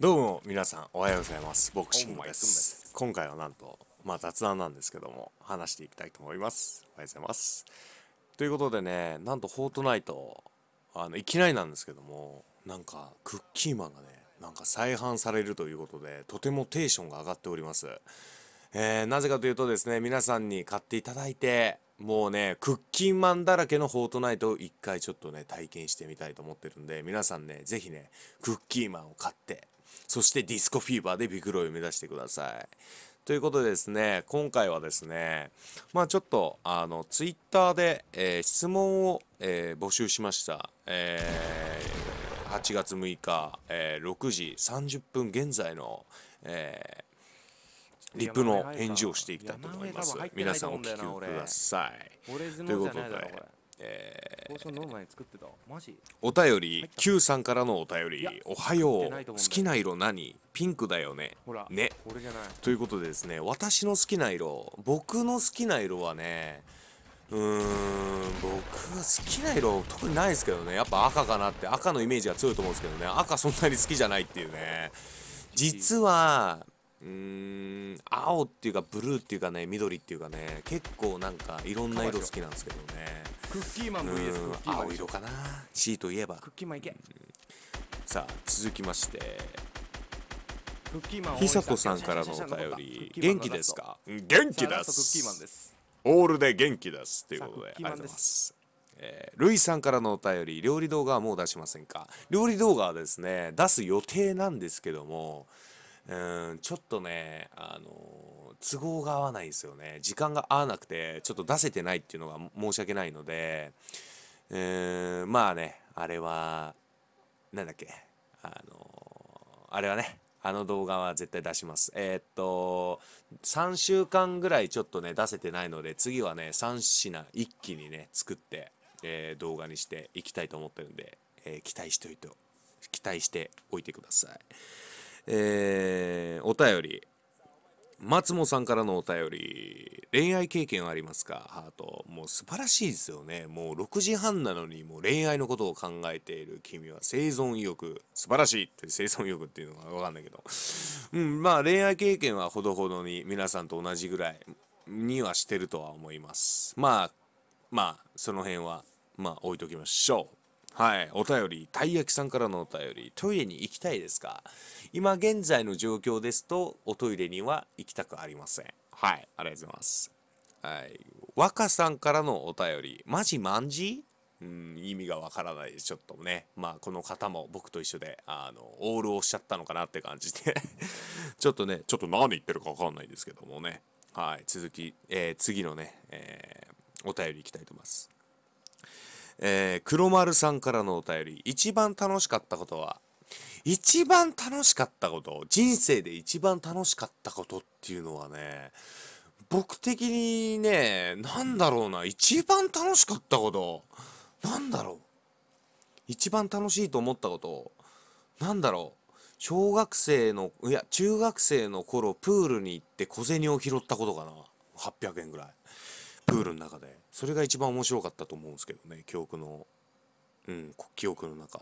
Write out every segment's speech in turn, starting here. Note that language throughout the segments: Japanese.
どうも皆さんおはようございますボクシングです今回はなんとまあ雑談なんですけども話していきたいと思いますおはようございますということでねなんとフォートナイトあのいきなりなんですけどもなんかクッキーマンがねなんか再販されるということでとてもテンションが上がっておりますえー、なぜかというとですね皆さんに買っていただいてもうねクッキーマンだらけのフォートナイトを一回ちょっとね体験してみたいと思ってるんで皆さんね是非ねクッキーマンを買ってそしてディスコフィーバーでビクロイを目指してください。ということでですね、今回はですね、まあちょっと、あの、ツイッターで、えー、質問を、えー、募集しました。えー、8月6日、えー、6時30分現在の、えリプの返事をしていきたいと思います。皆さんお聞きください。ということで。えー、お便り Q さんからのお便り「おはよう好きな色何ピンクだよね」ねということでですね私の好きな色僕の好きな色はねうーん僕好きな色特にないですけどねやっぱ赤かなって赤のイメージが強いと思うんですけどね赤そんなに好きじゃないっていうね実はうーん青っていうかブルーっていうかね緑っていうかね結構なんかいろんな色好きなんですけどねクッキーマン VS クッキーマン青色かな C といえばクッキーマンいけ、さあ続きまして久子さんからのお便り元気ですか元気ですオールで元気ですということでありがとうございますえー、ルイさんからのお便り料理動画はもう出しませんか料理動画はですね出す予定なんですけどもうん、ちょっとね、あのー、都合が合わないんですよね。時間が合わなくて、ちょっと出せてないっていうのが申し訳ないので、えー、まあね、あれは、なんだっけ、あのー、あれはね、あの動画は絶対出します。えー、っと、3週間ぐらいちょっとね、出せてないので、次はね、3品一気にね、作って、えー、動画にしていきたいと思ってるんで、え期待しておいて、期待しておいてください。えー、お便り松本さんからのお便り恋愛経験はありますかハートもう素晴らしいですよねもう6時半なのにもう恋愛のことを考えている君は生存意欲素晴らしいって生存意欲っていうのが分かんないけどうんまあ恋愛経験はほどほどに皆さんと同じぐらいにはしてるとは思いますまあまあその辺はまあ置いときましょうはい、お便り、たい焼きさんからのお便り、トイレに行きたいですか今現在の状況ですと、おトイレには行きたくありません。はい、ありがとうございます。はい、若さんからのお便り、マジマンジうん、意味がわからないです。ちょっとね。まあ、この方も僕と一緒で、あの、オールをしちゃったのかなって感じで ちょっとね、ちょっと何言ってるかわかんないですけどもね。はい、続き、えー、次のね、えー、お便りいきたいと思います。えー、黒丸さんからのお便り、一番楽しかったことは、一番楽しかったこと、人生で一番楽しかったことっていうのはね、僕的にね、何だろうな、一番楽しかったこと、なんだろう。一番楽しいと思ったこと、なんだろう。小学生の、いや、中学生の頃、プールに行って小銭を拾ったことかな。800円ぐらい。プールの中で。それが一番面白かったと思うんですけどね記憶のうん記憶の中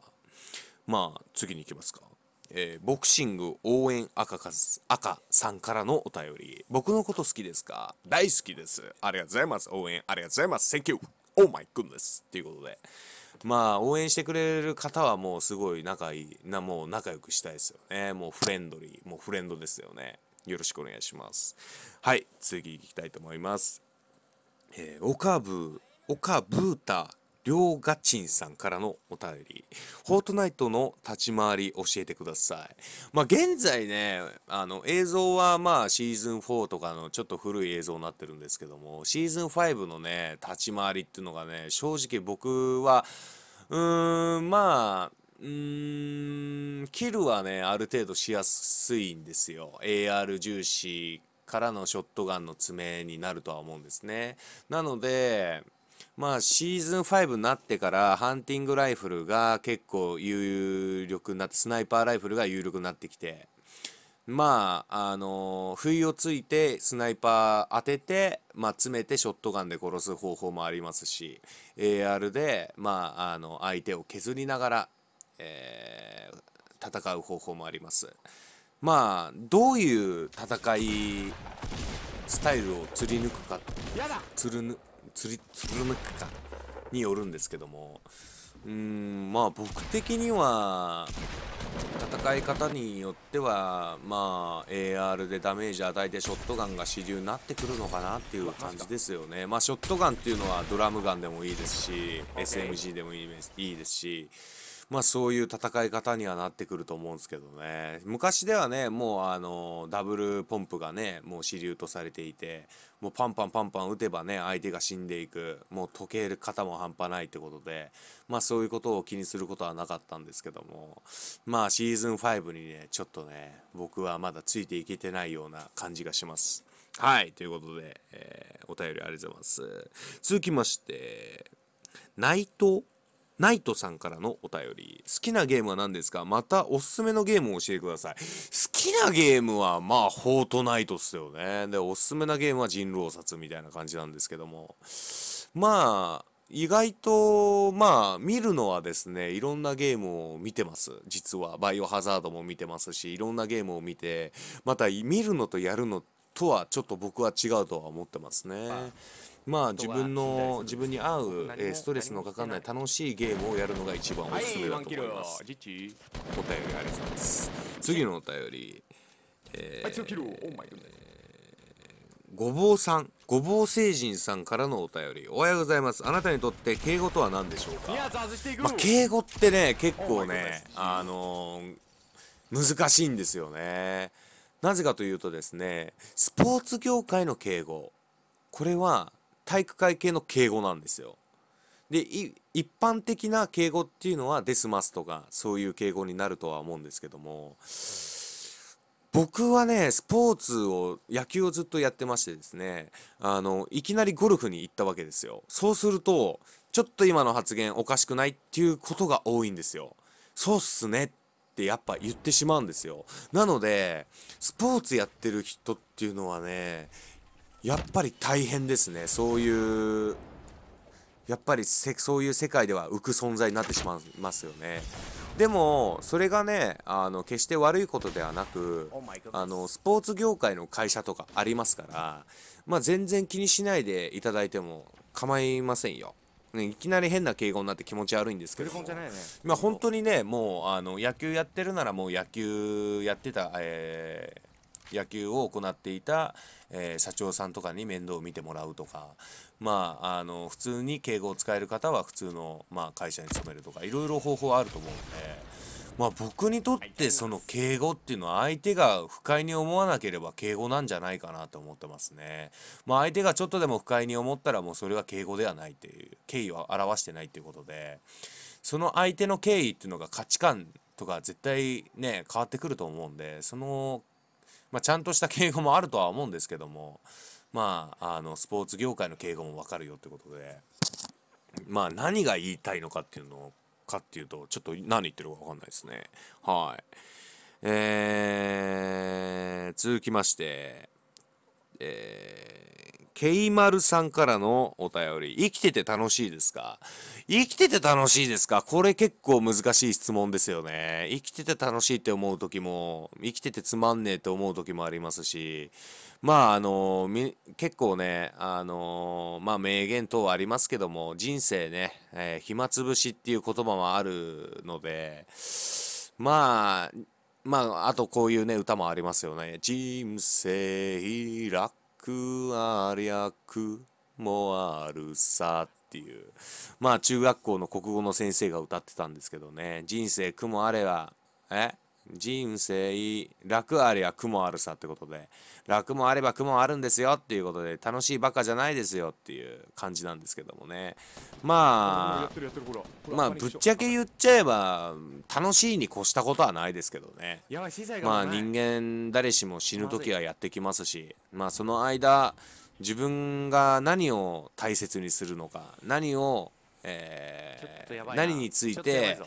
まあ次に行きますか、えー、ボクシング応援赤か赤さんからのお便り僕のこと好きですか大好きですありがとうございます応援ありがとうございます Thank you Oh my goodness っていうことでまあ応援してくれる方はもうすごい仲いいなもう仲良くしたいですよねもうフレンドリーもうフレンドですよねよろしくお願いしますはい次行きたいと思いますえー、オカブオブータ両がちんさんからのお便り。フォートナイトの立ち回り教えてください。まあ現在ね、あの映像はまあシーズン4とかのちょっと古い映像になってるんですけども、シーズン5のね、立ち回りっていうのがね、正直僕は、うーん、まあ、うーん、キルはね、ある程度しやすいんですよ。AR 重視からのショットガンの爪になるとは思うんですね。なので、まあシーズン5になってからハンティングライフルが結構有力になってスナイパーライフルが有力になってきてまああの不意をついてスナイパー当てて、まあ、詰めてショットガンで殺す方法もありますし AR で、まあ、あの相手を削りながら、えー、戦う方法もあります。まあどういう戦いスタイルを釣り抜くか釣るぬ釣り釣る抜くかによるんですけどもうんまあ僕的には戦い方によってはまあ AR でダメージ与えてショットガンが主流になってくるのかなっていう感じですよねまあショットガンっていうのはドラムガンでもいいですし SMG でもいいですしまあそういう戦い方にはなってくると思うんですけどね昔ではねもうあのダブルポンプがねもう主流とされていてもうパンパンパンパン打てばね相手が死んでいくもう溶ける方も半端ないってことでまあそういうことを気にすることはなかったんですけどもまあシーズン5にねちょっとね僕はまだついていけてないような感じがします。はい、ということで、えー、お便りありがとうございます。続きまして、内藤ナイトさんからのお便り。好きなゲームは何ですかまたおすすめのゲームを教えてください。好きなゲームは、まあ、フォートナイトっすよね。で、おすすめなゲームは人狼殺みたいな感じなんですけども。まあ、意外と、まあ、見るのはですね、いろんなゲームを見てます。実は。バイオハザードも見てますし、いろんなゲームを見て、また見るのとやるのとはちょっと僕は違うとは思ってますね。まあ自分の自分に合う、えストレスのかかんない楽しいゲームをやるのが一番おすすめだと思います、お便りありがとうございます次のお便りえーごぼうさんごぼう星人さんからのお便りおはようございますあなたにとって敬語とは何でしょうか、まあ、敬語ってね結構ねあのー、難しいんですよねなぜかというとですねスポーツ業界の敬語これは体育会系の敬語なんですよ。で一般的な敬語っていうのはデスマスとかそういう敬語になるとは思うんですけども僕はねスポーツを野球をずっとやってましてですねあのいきなりゴルフに行ったわけですよそうするとちょっと今の発言おかしくないっていうことが多いんですよそうっすねってやっぱ言ってしまうんですよなのでスポーツやってる人っていうのはねやっぱり大変ですねそういうやっぱりそういう世界では浮く存在になってしまいますよねでもそれがねあの決して悪いことではなくあのスポーツ業界の会社とかありますから、まあ、全然気にしないでいただいても構いませんよ。ね、いきなり変な敬語になって気持ち悪いんですけどまあ、本当にねもうあの野球やってるならもう野球やってた、えー、野球を行っていた、えー、社長さんとかに面倒を見てもらうとか、まあ、あの普通に敬語を使える方は普通の、まあ、会社に勤めるとかいろいろ方法あると思うんで、まあ、僕にとってその敬語っていうのは相手が不快に思わなければ敬語なんじゃないかなと思ってますね。まあ、相手がちょっとでも不快に思ったらもうそれは敬語ではないっていう敬意を表してないっていうことでその相手の敬意っていうのが価値観とか絶対ね変わってくると思うんでそのまあ、ちゃんとした敬語もあるとは思うんですけども、まあ、あのスポーツ業界の敬語も分かるよってことで、まあ、何が言いたいのかっていうのかっていうとちょっと何言ってるか分かんないですね。はい、えー、続きまして、えケイマルさんからのお便り。生きてて楽しいですか生きてて楽しいですかこれ結構難しい質問ですよね。生きてて楽しいって思う時も、生きててつまんねえって思う時もありますし、まああの、結構ね、あの、まあ名言等ありますけども、人生ね、えー、暇つぶしっていう言葉もあるので、まあ、まあ、あとこういうね、歌もありますよね。人生楽くありゃくもあるさっていうまあ中学校の国語の先生が歌ってたんですけどね人生くもあればえ人生楽ありゃ苦もあるさってことで楽もあれば苦もあるんですよっていうことで楽しいバカじゃないですよっていう感じなんですけどもねまあまあぶっちゃけ言っちゃえば楽しいに越したことはないですけどねまあ人間誰しも死ぬ時はやってきますしまあその間自分が何を大切にするのか何をえ何について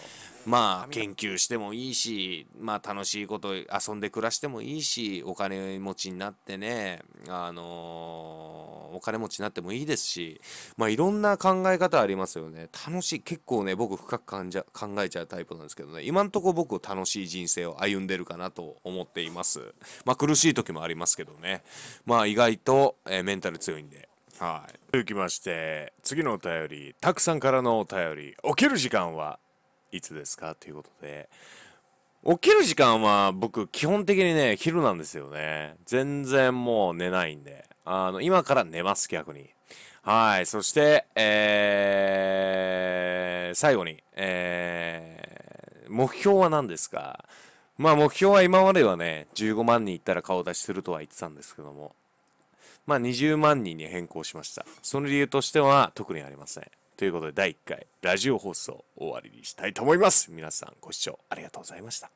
まあ研究してもいいしまあ楽しいこと遊んで暮らしてもいいしお金持ちになってねあのー、お金持ちになってもいいですしまあいろんな考え方ありますよね楽しい結構ね僕深く感じ考えちゃうタイプなんですけどね今んとこ僕楽しい人生を歩んでるかなと思っていますまあ苦しい時もありますけどねまあ意外と、えー、メンタル強いんではい。続きまして、次のお便り、たくさんからのお便り、起きる時間はいつですかということで、起きる時間は僕基本的にね、昼なんですよね。全然もう寝ないんで。あの、今から寝ます、逆に。はい。そして、えー、最後に、えー、目標は何ですかまあ目標は今まではね、15万人いったら顔出しするとは言ってたんですけども、まあ、20万人に変更しました。その理由としては特にありません。ということで第1回ラジオ放送終わりにしたいと思います。皆さんご視聴ありがとうございました。